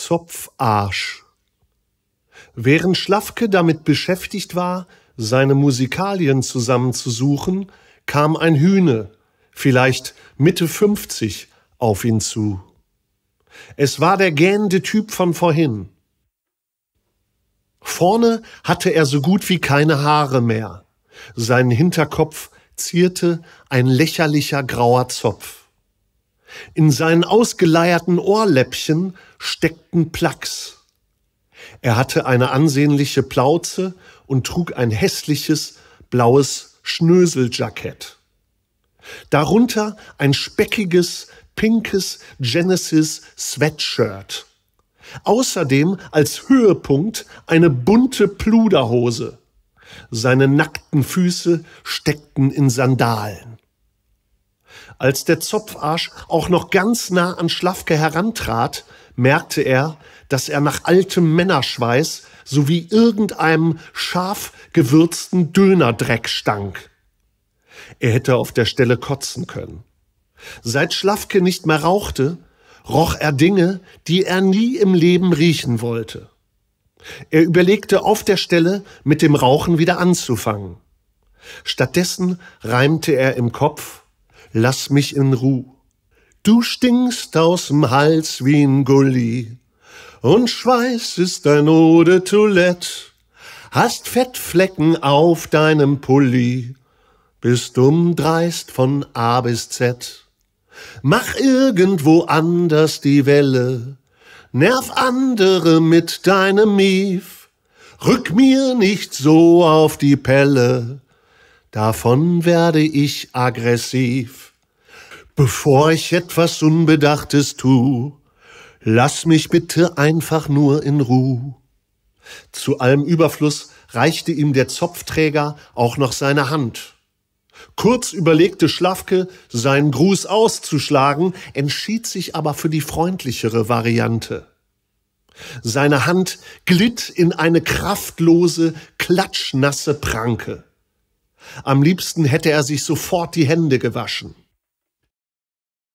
Zopfarsch. Während Schlafke damit beschäftigt war, seine Musikalien zusammenzusuchen, kam ein Hühne, vielleicht Mitte 50, auf ihn zu. Es war der gähnende Typ von vorhin. Vorne hatte er so gut wie keine Haare mehr. Seinen Hinterkopf zierte ein lächerlicher grauer Zopf. In seinen ausgeleierten Ohrläppchen steckten Plaques. Er hatte eine ansehnliche Plauze und trug ein hässliches blaues Schnöseljackett. Darunter ein speckiges, pinkes Genesis Sweatshirt. Außerdem als Höhepunkt eine bunte Pluderhose. Seine nackten Füße steckten in Sandalen. Als der Zopfarsch auch noch ganz nah an Schlafke herantrat, merkte er, dass er nach altem Männerschweiß sowie irgendeinem scharf gewürzten Dönerdreck stank. Er hätte auf der Stelle kotzen können. Seit Schlafke nicht mehr rauchte, roch er Dinge, die er nie im Leben riechen wollte. Er überlegte auf der Stelle, mit dem Rauchen wieder anzufangen. Stattdessen reimte er im Kopf lass mich in Ruh. Du stinkst aus'm Hals wie ein Gully, und Schweiß ist dein Ode Toilette. Hast Fettflecken auf deinem Pulli, bist umdreist von A bis Z. Mach irgendwo anders die Welle, nerv andere mit deinem Mief. Rück mir nicht so auf die Pelle, Davon werde ich aggressiv, bevor ich etwas Unbedachtes tu. Lass mich bitte einfach nur in Ruhe. Zu allem Überfluss reichte ihm der Zopfträger auch noch seine Hand. Kurz überlegte Schlafke, seinen Gruß auszuschlagen, entschied sich aber für die freundlichere Variante. Seine Hand glitt in eine kraftlose, klatschnasse Pranke. Am liebsten hätte er sich sofort die Hände gewaschen.